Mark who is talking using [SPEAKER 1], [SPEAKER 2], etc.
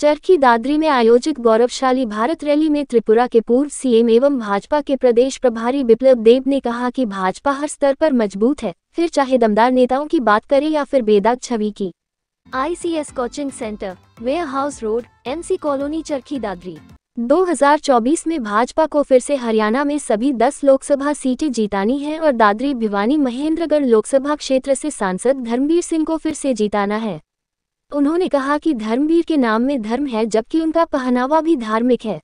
[SPEAKER 1] चरखी दादरी में आयोजित गौरवशाली भारत रैली में त्रिपुरा के पूर्व सीएम एवं भाजपा के प्रदेश प्रभारी विप्लव देव ने कहा कि भाजपा हर स्तर पर मजबूत है फिर चाहे दमदार नेताओं की बात करें या फिर बेदाग छवि की
[SPEAKER 2] ICS coaching centre warehouse road M
[SPEAKER 1] colony Charkhi Dadri 2024 में भाजपा को फिर से हरियाणा में सभी 10 लोकसभा सीटें जीतानी है और दादरी भिवानी महेंद्रगढ़ लोकसभा क्षेत्र से सांसद धर्मवीर सिंह को फिर से जीताना है उन्होंने कहा कि धर्मवीर के नाम में धर्म है जबकि उनका पहनावा भी धार्मिक है